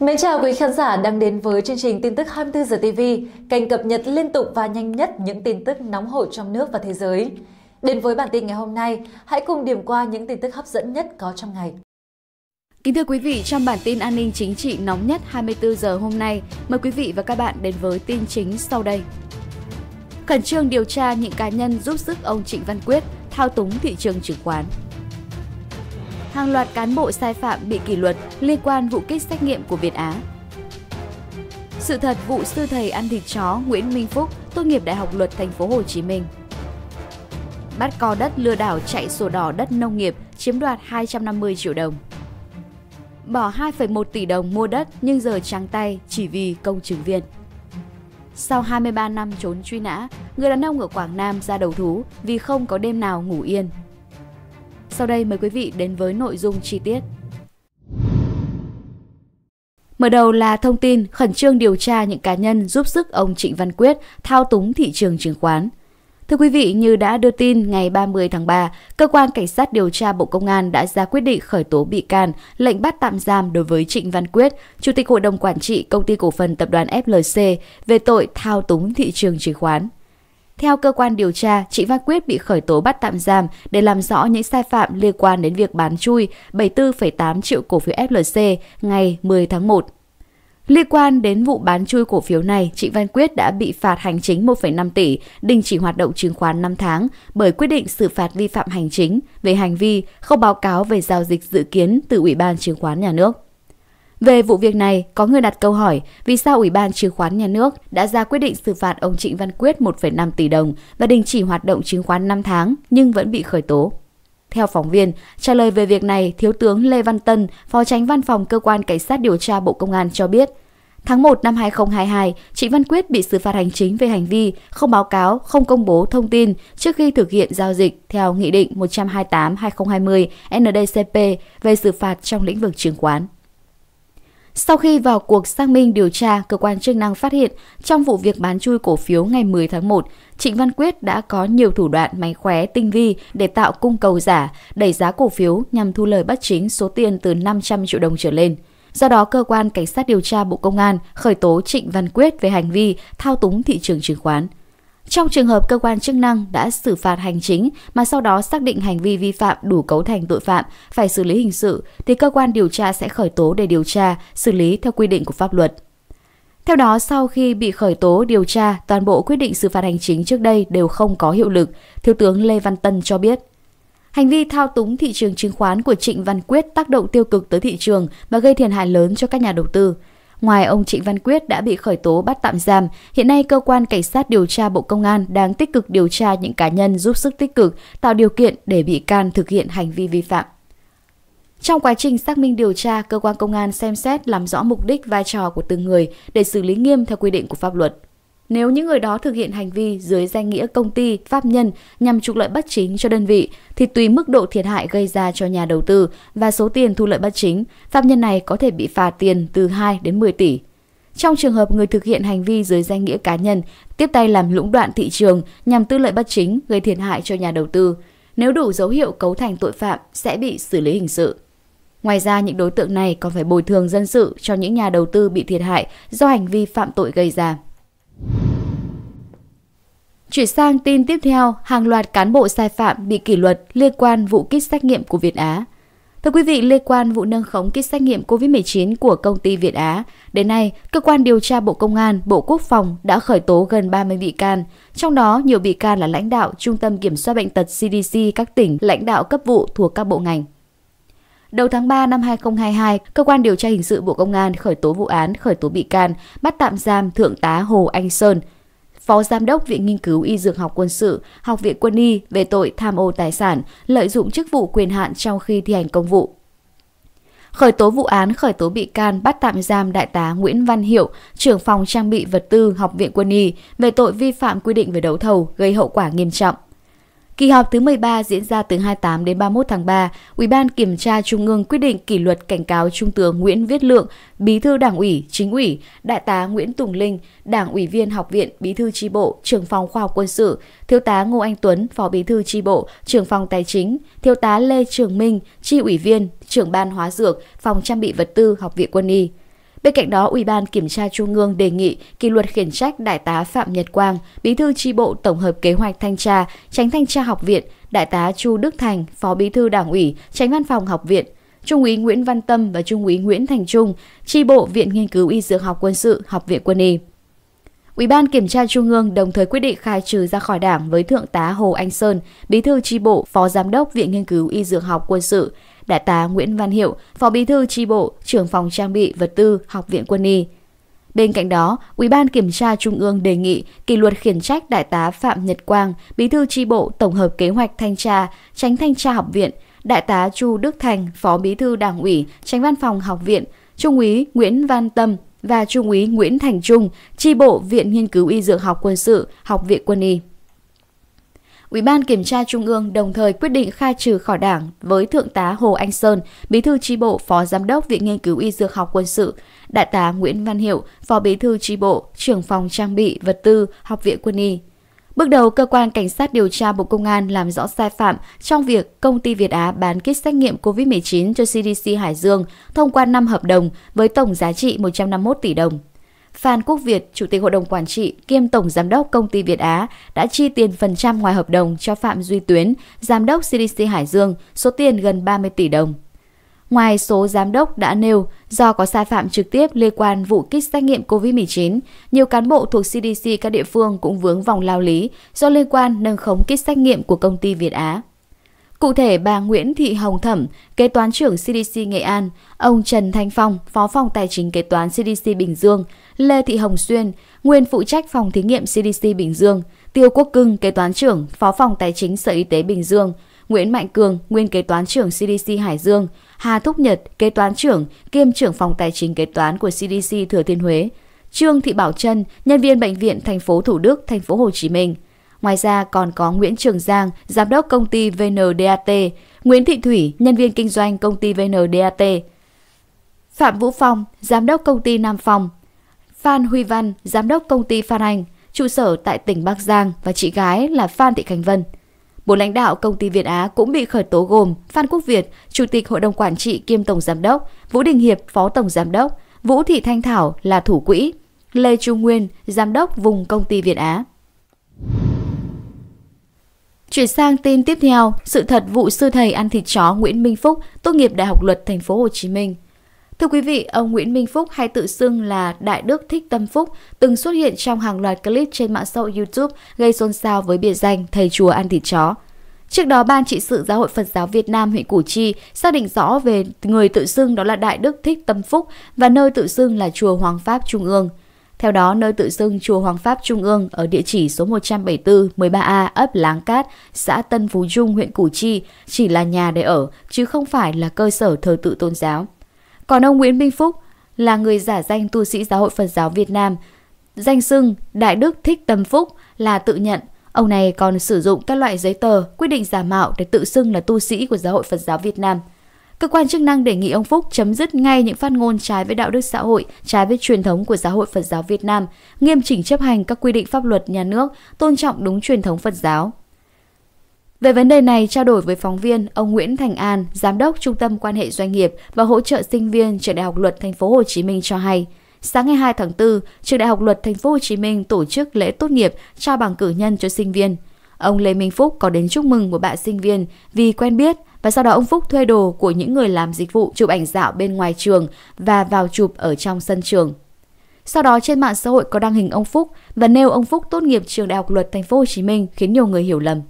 Mến chào quý khán giả đang đến với chương trình tin tức 24 giờ TV, kênh cập nhật liên tục và nhanh nhất những tin tức nóng hổi trong nước và thế giới. Đến với bản tin ngày hôm nay, hãy cùng điểm qua những tin tức hấp dẫn nhất có trong ngày. Kính thưa quý vị, trong bản tin an ninh chính trị nóng nhất 24 giờ hôm nay, mời quý vị và các bạn đến với tin chính sau đây. Khẩn trương điều tra những cá nhân giúp sức ông Trịnh Văn Quyết thao túng thị trường chứng khoán hàng loạt cán bộ sai phạm bị kỷ luật liên quan vụ kích xét nghiệm của Việt Á. Sự thật vụ sư thầy ăn thịt chó Nguyễn Minh Phúc tốt nghiệp Đại học Luật Thành phố Hồ Chí Minh. Bắt co đất lừa đảo chạy sổ đỏ đất nông nghiệp chiếm đoạt 250 triệu đồng. Bỏ 2,1 tỷ đồng mua đất nhưng giờ trắng tay chỉ vì công chứng viên. Sau 23 năm trốn truy nã, người đàn ông ở Quảng Nam ra đầu thú vì không có đêm nào ngủ yên. Sau đây mời quý vị đến với nội dung chi tiết. Mở đầu là thông tin khẩn trương điều tra những cá nhân giúp sức ông Trịnh Văn Quyết thao túng thị trường chứng khoán. Thưa quý vị, như đã đưa tin ngày 30 tháng 3, Cơ quan Cảnh sát điều tra Bộ Công an đã ra quyết định khởi tố bị can, lệnh bắt tạm giam đối với Trịnh Văn Quyết, Chủ tịch Hội đồng Quản trị Công ty Cổ phần Tập đoàn FLC về tội thao túng thị trường chứng khoán. Theo cơ quan điều tra, chị Văn Quyết bị khởi tố bắt tạm giam để làm rõ những sai phạm liên quan đến việc bán chui 74,8 triệu cổ phiếu FLC ngày 10 tháng 1. Liên quan đến vụ bán chui cổ phiếu này, chị Văn Quyết đã bị phạt hành chính 1,5 tỷ, đình chỉ hoạt động chứng khoán 5 tháng bởi quyết định xử phạt vi phạm hành chính về hành vi không báo cáo về giao dịch dự kiến từ Ủy ban Chứng khoán Nhà nước. Về vụ việc này, có người đặt câu hỏi vì sao Ủy ban Chứng khoán Nhà nước đã ra quyết định xử phạt ông Trịnh Văn Quyết 1,5 tỷ đồng và đình chỉ hoạt động chứng khoán 5 tháng nhưng vẫn bị khởi tố. Theo phóng viên, trả lời về việc này, Thiếu tướng Lê Văn Tân, Phó tránh văn phòng Cơ quan Cảnh sát điều tra Bộ Công an cho biết, Tháng 1 năm 2022, Trịnh Văn Quyết bị xử phạt hành chính về hành vi không báo cáo, không công bố thông tin trước khi thực hiện giao dịch theo Nghị định 128-2020 NDCP về xử phạt trong lĩnh vực chứng khoán. Sau khi vào cuộc xác minh điều tra, cơ quan chức năng phát hiện trong vụ việc bán chui cổ phiếu ngày 10 tháng 1, Trịnh Văn Quyết đã có nhiều thủ đoạn máy khóe tinh vi để tạo cung cầu giả, đẩy giá cổ phiếu nhằm thu lời bất chính số tiền từ 500 triệu đồng trở lên. Do đó, cơ quan cảnh sát điều tra Bộ Công an khởi tố Trịnh Văn Quyết về hành vi thao túng thị trường chứng khoán. Trong trường hợp cơ quan chức năng đã xử phạt hành chính mà sau đó xác định hành vi vi phạm đủ cấu thành tội phạm phải xử lý hình sự thì cơ quan điều tra sẽ khởi tố để điều tra, xử lý theo quy định của pháp luật. Theo đó, sau khi bị khởi tố điều tra, toàn bộ quyết định xử phạt hành chính trước đây đều không có hiệu lực, Thiếu tướng Lê Văn Tân cho biết. Hành vi thao túng thị trường chứng khoán của Trịnh Văn Quyết tác động tiêu cực tới thị trường và gây thiệt hại lớn cho các nhà đầu tư. Ngoài ông Trịnh Văn Quyết đã bị khởi tố bắt tạm giam, hiện nay cơ quan cảnh sát điều tra Bộ Công an đang tích cực điều tra những cá nhân giúp sức tích cực, tạo điều kiện để bị can thực hiện hành vi vi phạm. Trong quá trình xác minh điều tra, cơ quan công an xem xét làm rõ mục đích vai trò của từng người để xử lý nghiêm theo quy định của pháp luật. Nếu những người đó thực hiện hành vi dưới danh nghĩa công ty, pháp nhân nhằm trục lợi bất chính cho đơn vị, thì tùy mức độ thiệt hại gây ra cho nhà đầu tư và số tiền thu lợi bất chính, pháp nhân này có thể bị phạt tiền từ 2 đến 10 tỷ. Trong trường hợp người thực hiện hành vi dưới danh nghĩa cá nhân, tiếp tay làm lũng đoạn thị trường nhằm tư lợi bất chính gây thiệt hại cho nhà đầu tư, nếu đủ dấu hiệu cấu thành tội phạm sẽ bị xử lý hình sự. Ngoài ra, những đối tượng này còn phải bồi thường dân sự cho những nhà đầu tư bị thiệt hại do hành vi phạm tội gây ra. Chuyển sang tin tiếp theo, hàng loạt cán bộ sai phạm bị kỷ luật liên quan vụ kit xét nghiệm của Việt Á. Thưa quý vị, liên quan vụ nâng khống kit xét nghiệm COVID-19 của công ty Việt Á, đến nay, cơ quan điều tra Bộ Công an, Bộ Quốc phòng đã khởi tố gần 30 bị can, trong đó nhiều bị can là lãnh đạo Trung tâm Kiểm soát Bệnh tật CDC các tỉnh, lãnh đạo cấp vụ thuộc các bộ ngành. Đầu tháng 3 năm 2022, Cơ quan Điều tra Hình sự Bộ Công an khởi tố vụ án, khởi tố bị can, bắt tạm giam Thượng tá Hồ Anh Sơn, Phó Giám đốc Viện Nghiên cứu Y Dược học Quân sự, Học viện Quân y về tội tham ô tài sản, lợi dụng chức vụ quyền hạn trong khi thi hành công vụ. Khởi tố vụ án, khởi tố bị can, bắt tạm giam Đại tá Nguyễn Văn Hiệu, trưởng phòng trang bị vật tư Học viện Quân y về tội vi phạm quy định về đấu thầu gây hậu quả nghiêm trọng. Kỳ họp thứ 13 diễn ra từ 28 đến 31 tháng 3, Ủy ban Kiểm tra Trung ương quyết định kỷ luật cảnh cáo Trung tướng Nguyễn Viết Lượng, Bí thư Đảng ủy, Chính ủy, Đại tá Nguyễn Tùng Linh, Đảng ủy viên Học viện, Bí thư tri bộ, Trưởng phòng Khoa học Quân sự, Thiếu tá Ngô Anh Tuấn, Phó Bí thư tri bộ, Trưởng phòng Tài chính, Thiếu tá Lê Trường Minh, Tri ủy viên, Trưởng ban Hóa dược, Phòng trang bị vật tư, Học viện Quân y. Bên cạnh đó, Ủy ban Kiểm tra Trung ương đề nghị kỷ luật khiển trách Đại tá Phạm Nhật Quang, Bí thư tri bộ Tổng hợp Kế hoạch Thanh tra, Tránh Thanh tra Học viện, Đại tá Chu Đức Thành, Phó Bí thư Đảng ủy, Tránh Văn phòng Học viện, Trung úy Nguyễn Văn Tâm và Trung úy Nguyễn Thành Trung, tri bộ Viện Nghiên cứu Y Dược học Quân sự, Học viện Quân y. Ủy ban Kiểm tra Trung ương đồng thời quyết định khai trừ ra khỏi Đảng với Thượng tá Hồ Anh Sơn, Bí thư tri bộ, Phó Giám đốc Viện Nghiên cứu Y Dược học Quân sự, Đại tá Nguyễn Văn Hiệu, Phó Bí thư tri bộ, trưởng phòng trang bị vật tư Học viện Quân y. Bên cạnh đó, Ủy ban kiểm tra Trung ương đề nghị kỷ luật khiển trách đại tá Phạm Nhật Quang, Bí thư tri bộ, Tổng hợp kế hoạch thanh tra, Tránh thanh tra học viện, Đại tá Chu Đức Thành, Phó Bí thư Đảng ủy, Tránh văn phòng học viện, Trung úy Nguyễn Văn Tâm và Trung úy Nguyễn Thành Trung, tri bộ Viện Nghiên cứu Y Dược học Quân sự, Học viện Quân y. Ủy ban Kiểm tra Trung ương đồng thời quyết định khai trừ khỏi đảng với Thượng tá Hồ Anh Sơn, Bí thư tri bộ Phó Giám đốc Viện Nghiên cứu Y Dược học Quân sự, Đại tá Nguyễn Văn Hiệu, Phó Bí thư tri bộ, trưởng phòng trang bị vật tư Học viện Quân y. Bước đầu, cơ quan cảnh sát điều tra Bộ Công an làm rõ sai phạm trong việc công ty Việt Á bán kit xét nghiệm COVID-19 cho CDC Hải Dương thông qua 5 hợp đồng với tổng giá trị 151 tỷ đồng. Phan Quốc Việt, Chủ tịch Hội đồng Quản trị kiêm Tổng Giám đốc Công ty Việt Á đã chi tiền phần trăm ngoài hợp đồng cho Phạm Duy Tuyến, Giám đốc CDC Hải Dương, số tiền gần 30 tỷ đồng. Ngoài số giám đốc đã nêu, do có sai phạm trực tiếp liên quan vụ kích xét nghiệm COVID-19, nhiều cán bộ thuộc CDC các địa phương cũng vướng vòng lao lý do liên quan nâng khống kích xét nghiệm của công ty Việt Á. Cụ thể, bà Nguyễn Thị Hồng Thẩm, kế toán trưởng CDC Nghệ An, ông Trần Thanh Phong, phó phòng tài chính kế toán CDC Bình Dương, Lê Thị Hồng Xuyên, nguyên phụ trách phòng thí nghiệm CDC Bình Dương, Tiêu Quốc Cưng, kế toán trưởng, phó phòng tài chính Sở Y tế Bình Dương, Nguyễn Mạnh Cường, nguyên kế toán trưởng CDC Hải Dương, Hà Thúc Nhật, kế toán trưởng, kiêm trưởng phòng tài chính kế toán của CDC Thừa Thiên Huế, Trương Thị Bảo Trân, nhân viên bệnh viện thành phố Thủ Đức, thành phố Hồ Chí Minh, Ngoài ra còn có Nguyễn Trường Giang, giám đốc công ty VNDAT, Nguyễn Thị Thủy, nhân viên kinh doanh công ty VNDAT, Phạm Vũ Phong, giám đốc công ty Nam Phong, Phan Huy Văn, giám đốc công ty Phan Anh, trụ sở tại tỉnh Bắc Giang và chị gái là Phan Thị Khánh Vân. Bốn lãnh đạo công ty Việt Á cũng bị khởi tố gồm Phan Quốc Việt, Chủ tịch Hội đồng Quản trị kiêm Tổng Giám đốc, Vũ Đình Hiệp, Phó Tổng Giám đốc, Vũ Thị Thanh Thảo là thủ quỹ, Lê Trung Nguyên, Giám đốc vùng công ty Việt Á. Chuyển sang tin tiếp theo, sự thật vụ sư thầy ăn thịt chó Nguyễn Minh Phúc, tốt nghiệp Đại học Luật Thành phố Hồ Chí Minh. Thưa quý vị, ông Nguyễn Minh Phúc hay tự xưng là Đại Đức Thích Tâm Phúc từng xuất hiện trong hàng loạt clip trên mạng xã hội YouTube gây xôn xao với biệt danh thầy chùa ăn thịt chó. Trước đó, Ban trị sự Giáo hội Phật giáo Việt Nam huyện Củ Chi xác định rõ về người tự xưng đó là Đại Đức Thích Tâm Phúc và nơi tự xưng là Chùa Hoàng Pháp Trung ương – theo đó, nơi tự xưng Chùa Hoàng Pháp Trung ương ở địa chỉ số 174 13A ấp Láng Cát, xã Tân Phú Trung, huyện Củ Chi chỉ là nhà để ở, chứ không phải là cơ sở thờ tự tôn giáo. Còn ông Nguyễn Minh Phúc là người giả danh tu sĩ giáo hội Phật giáo Việt Nam, danh xưng Đại Đức Thích Tâm Phúc là tự nhận. Ông này còn sử dụng các loại giấy tờ, quyết định giả mạo để tự xưng là tu sĩ của giáo hội Phật giáo Việt Nam – Cơ quan chức năng đề nghị ông Phúc chấm dứt ngay những phát ngôn trái với đạo đức xã hội, trái với truyền thống của Giáo hội Phật giáo Việt Nam, nghiêm chỉnh chấp hành các quy định pháp luật nhà nước, tôn trọng đúng truyền thống Phật giáo. Về vấn đề này, trao đổi với phóng viên, ông Nguyễn Thành An, giám đốc Trung tâm quan hệ doanh nghiệp và hỗ trợ sinh viên trường Đại học Luật Thành phố Hồ Chí Minh cho hay, sáng ngày 2 tháng 4, trường Đại học Luật Thành phố Hồ Chí Minh tổ chức lễ tốt nghiệp trao bằng cử nhân cho sinh viên. Ông Lê Minh Phúc có đến chúc mừng một bạn sinh viên vì quen biết và sau đó ông Phúc thuê đồ của những người làm dịch vụ chụp ảnh dạo bên ngoài trường và vào chụp ở trong sân trường. Sau đó trên mạng xã hội có đăng hình ông Phúc và nêu ông Phúc tốt nghiệp trường Đại học Luật Thành phố Hồ Chí Minh khiến nhiều người hiểu lầm.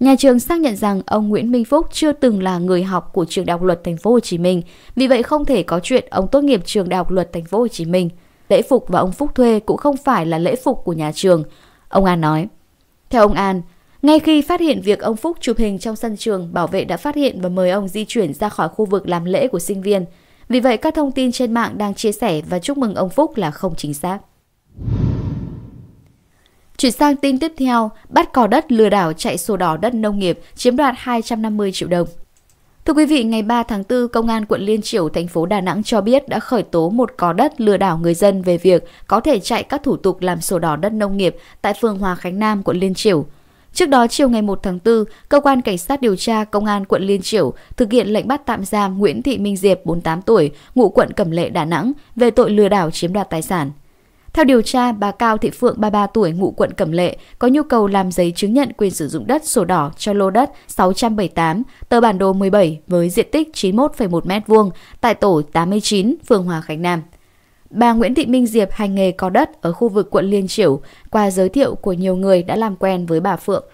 Nhà trường xác nhận rằng ông Nguyễn Minh Phúc chưa từng là người học của trường Đại học Luật Thành phố Hồ Chí Minh, vì vậy không thể có chuyện ông tốt nghiệp trường Đại học Luật Thành phố Hồ Chí Minh. Lễ phục và ông Phúc thuê cũng không phải là lễ phục của nhà trường, ông An nói. Theo ông An, ngay khi phát hiện việc ông Phúc chụp hình trong sân trường, bảo vệ đã phát hiện và mời ông di chuyển ra khỏi khu vực làm lễ của sinh viên. Vì vậy, các thông tin trên mạng đang chia sẻ và chúc mừng ông Phúc là không chính xác. Chuyển sang tin tiếp theo, bắt cò đất lừa đảo chạy sổ đỏ đất nông nghiệp, chiếm đoạt 250 triệu đồng. Thưa quý vị, ngày 3 tháng 4, Công an quận Liên Triểu, thành phố Đà Nẵng cho biết đã khởi tố một cò đất lừa đảo người dân về việc có thể chạy các thủ tục làm sổ đỏ đất nông nghiệp tại phường Hòa Khánh Nam, quận Liên Triểu. Trước đó chiều ngày 1 tháng 4, cơ quan cảnh sát điều tra công an quận Liên Triểu thực hiện lệnh bắt tạm giam Nguyễn Thị Minh Diệp 48 tuổi, ngụ quận Cẩm Lệ Đà Nẵng về tội lừa đảo chiếm đoạt tài sản. Theo điều tra, bà Cao Thị Phượng 33 tuổi ngụ quận Cẩm Lệ có nhu cầu làm giấy chứng nhận quyền sử dụng đất sổ đỏ cho lô đất 678, tờ bản đồ 17 với diện tích 91,1 m2 tại tổ 89, phường Hòa Khánh Nam. Bà Nguyễn Thị Minh Diệp hành nghề có đất ở khu vực quận Liên Triểu qua giới thiệu của nhiều người đã làm quen với bà Phượng.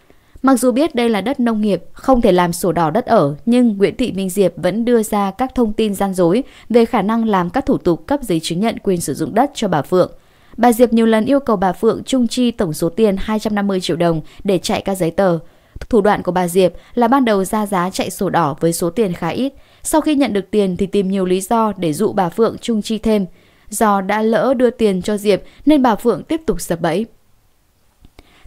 Mặc dù biết đây là đất nông nghiệp, không thể làm sổ đỏ đất ở, nhưng Nguyễn Thị Minh Diệp vẫn đưa ra các thông tin gian dối về khả năng làm các thủ tục cấp giấy chứng nhận quyền sử dụng đất cho bà Phượng. Bà Diệp nhiều lần yêu cầu bà Phượng trung chi tổng số tiền 250 triệu đồng để chạy các giấy tờ. Thủ đoạn của bà Diệp là ban đầu ra giá chạy sổ đỏ với số tiền khá ít. Sau khi nhận được tiền thì tìm nhiều lý do để dụ bà Phượng trung chi thêm do đã lỡ đưa tiền cho Diệp nên bà Phượng tiếp tục sập bẫy.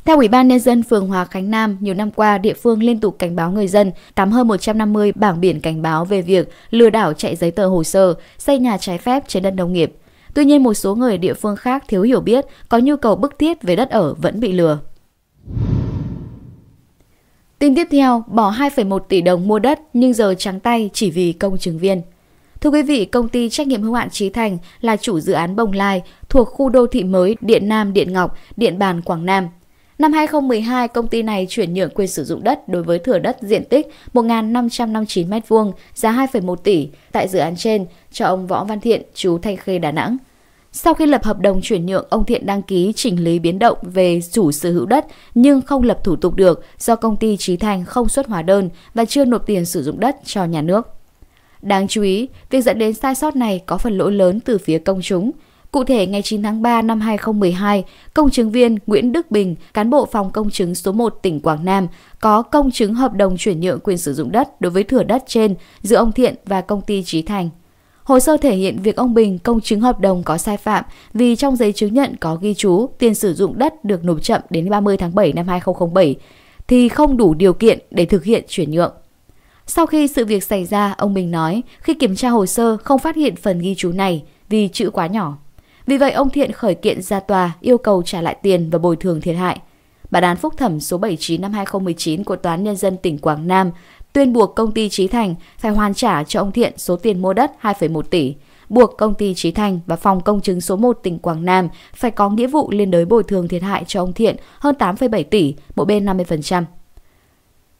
Theo Ủy ban Nhân dân phường Hòa Khánh Nam, nhiều năm qua địa phương liên tục cảnh báo người dân cắm hơn 150 bảng biển cảnh báo về việc lừa đảo chạy giấy tờ hồ sơ, xây nhà trái phép trên đất nông nghiệp. Tuy nhiên một số người địa phương khác thiếu hiểu biết, có nhu cầu bức thiết về đất ở vẫn bị lừa. Tin tiếp theo, bỏ 2,1 tỷ đồng mua đất nhưng giờ trắng tay chỉ vì công chứng viên. Thưa quý vị, công ty trách nhiệm hữu hạn Trí Thành là chủ dự án Bồng Lai thuộc khu đô thị mới Điện Nam Điện Ngọc, Điện Bàn Quảng Nam. Năm 2012, công ty này chuyển nhượng quyền sử dụng đất đối với thửa đất diện tích 1.559 m2 giá 2,1 tỷ tại dự án trên cho ông Võ Văn Thiện, chú Thanh Khê, Đà Nẵng. Sau khi lập hợp đồng chuyển nhượng, ông Thiện đăng ký chỉnh lý biến động về chủ sở hữu đất nhưng không lập thủ tục được do công ty Trí Thành không xuất hóa đơn và chưa nộp tiền sử dụng đất cho nhà nước. Đáng chú ý, việc dẫn đến sai sót này có phần lỗi lớn từ phía công chúng. Cụ thể, ngày 9 tháng 3 năm 2012, công chứng viên Nguyễn Đức Bình, cán bộ phòng công chứng số 1 tỉnh Quảng Nam, có công chứng hợp đồng chuyển nhượng quyền sử dụng đất đối với thửa đất trên giữa ông Thiện và công ty Trí Thành. Hồ sơ thể hiện việc ông Bình công chứng hợp đồng có sai phạm vì trong giấy chứng nhận có ghi chú tiền sử dụng đất được nộp chậm đến 30 tháng 7 năm 2007 thì không đủ điều kiện để thực hiện chuyển nhượng. Sau khi sự việc xảy ra, ông Bình nói khi kiểm tra hồ sơ không phát hiện phần ghi chú này vì chữ quá nhỏ. Vì vậy ông Thiện khởi kiện ra tòa yêu cầu trả lại tiền và bồi thường thiệt hại. Bản án phúc thẩm số 79 năm 2019 của Toán Nhân dân tỉnh Quảng Nam tuyên buộc công ty Trí Thành phải hoàn trả cho ông Thiện số tiền mua đất 2,1 tỷ, buộc công ty Trí Thành và phòng công chứng số 1 tỉnh Quảng Nam phải có nghĩa vụ liên đới bồi thường thiệt hại cho ông Thiện hơn 8,7 tỷ, mỗi bên 50%.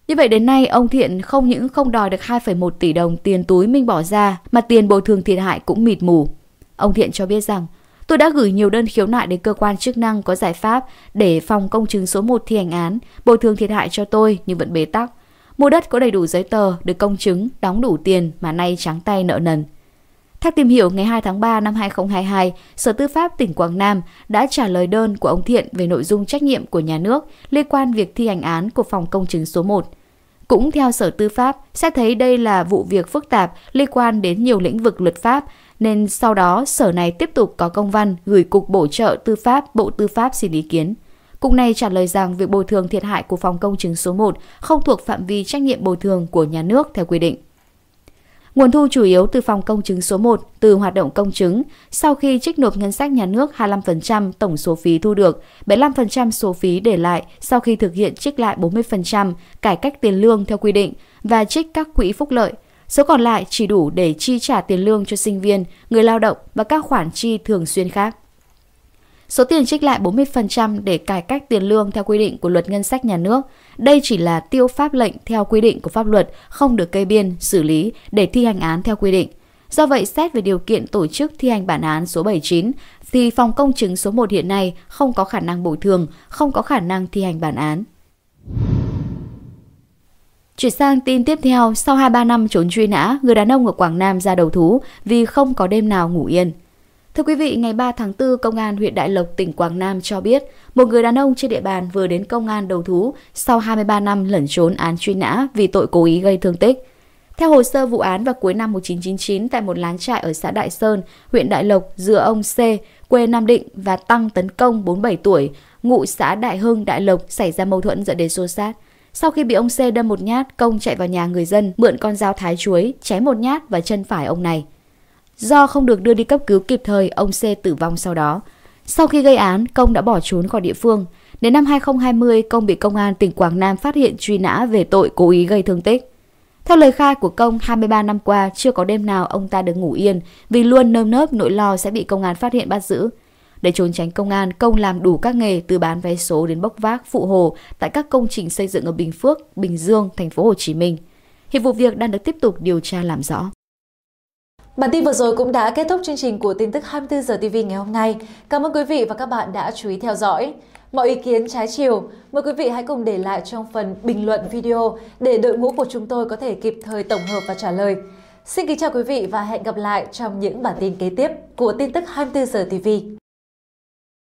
Như vậy đến nay, ông Thiện không những không đòi được 2,1 tỷ đồng tiền túi mình bỏ ra, mà tiền bồi thường thiệt hại cũng mịt mù. Ông Thiện cho biết rằng, tôi đã gửi nhiều đơn khiếu nại đến cơ quan chức năng có giải pháp để phòng công chứng số 1 thi hành án, bồi thường thiệt hại cho tôi nhưng vẫn bế tắc. Mua đất có đầy đủ giấy tờ, được công chứng, đóng đủ tiền mà nay trắng tay nợ nần. Theo tìm hiểu, ngày 2 tháng 3 năm 2022, Sở Tư pháp tỉnh Quảng Nam đã trả lời đơn của ông Thiện về nội dung trách nhiệm của nhà nước liên quan việc thi hành án của Phòng Công chứng số 1. Cũng theo Sở Tư pháp, sẽ thấy đây là vụ việc phức tạp liên quan đến nhiều lĩnh vực luật pháp, nên sau đó Sở này tiếp tục có công văn gửi Cục Bổ trợ Tư pháp Bộ Tư pháp xin ý kiến. Cục này trả lời rằng việc bồi thường thiệt hại của Phòng Công chứng số 1 không thuộc phạm vi trách nhiệm bồi thường của nhà nước theo quy định. Nguồn thu chủ yếu từ phòng công chứng số 1 từ hoạt động công chứng, sau khi trích nộp ngân sách nhà nước 25% tổng số phí thu được, 75% số phí để lại sau khi thực hiện trích lại 40% cải cách tiền lương theo quy định và trích các quỹ phúc lợi. Số còn lại chỉ đủ để chi trả tiền lương cho sinh viên, người lao động và các khoản chi thường xuyên khác. Số tiền trích lại 40% để cải cách tiền lương theo quy định của luật ngân sách nhà nước. Đây chỉ là tiêu pháp lệnh theo quy định của pháp luật, không được kê biên, xử lý để thi hành án theo quy định. Do vậy, xét về điều kiện tổ chức thi hành bản án số 79, thì phòng công chứng số 1 hiện nay không có khả năng bồi thường, không có khả năng thi hành bản án. Chuyển sang tin tiếp theo, sau 23 năm trốn truy nã, người đàn ông ở Quảng Nam ra đầu thú vì không có đêm nào ngủ yên. Thưa quý vị, ngày 3 tháng 4, Công an huyện Đại Lộc, tỉnh Quảng Nam cho biết, một người đàn ông trên địa bàn vừa đến công an đầu thú sau 23 năm lẩn trốn án truy nã vì tội cố ý gây thương tích. Theo hồ sơ vụ án vào cuối năm 1999 tại một lán trại ở xã Đại Sơn, huyện Đại Lộc, giữa ông C, quê Nam Định và Tăng Tấn Công, 47 tuổi, ngụ xã Đại Hưng, Đại Lộc xảy ra mâu thuẫn dẫn đến xô xát. Sau khi bị ông C đâm một nhát, Công chạy vào nhà người dân, mượn con dao thái chuối, chém một nhát vào chân phải ông này. Do không được đưa đi cấp cứu kịp thời, ông C tử vong sau đó. Sau khi gây án, Công đã bỏ trốn khỏi địa phương. Đến năm 2020, Công bị công an tỉnh Quảng Nam phát hiện truy nã về tội cố ý gây thương tích. Theo lời khai của Công, 23 năm qua chưa có đêm nào ông ta được ngủ yên vì luôn nơm nớp nỗi lo sẽ bị công an phát hiện bắt giữ. Để trốn tránh công an, Công làm đủ các nghề từ bán vé số đến bốc vác, phụ hồ tại các công trình xây dựng ở Bình Phước, Bình Dương, thành phố Hồ Chí Minh. Hiện vụ việc đang được tiếp tục điều tra làm rõ. Bản tin vừa rồi cũng đã kết thúc chương trình của tin tức 24 giờ TV ngày hôm nay. Cảm ơn quý vị và các bạn đã chú ý theo dõi. Mọi ý kiến trái chiều, mời quý vị hãy cùng để lại trong phần bình luận video để đội ngũ của chúng tôi có thể kịp thời tổng hợp và trả lời. Xin kính chào quý vị và hẹn gặp lại trong những bản tin kế tiếp của tin tức 24 giờ TV.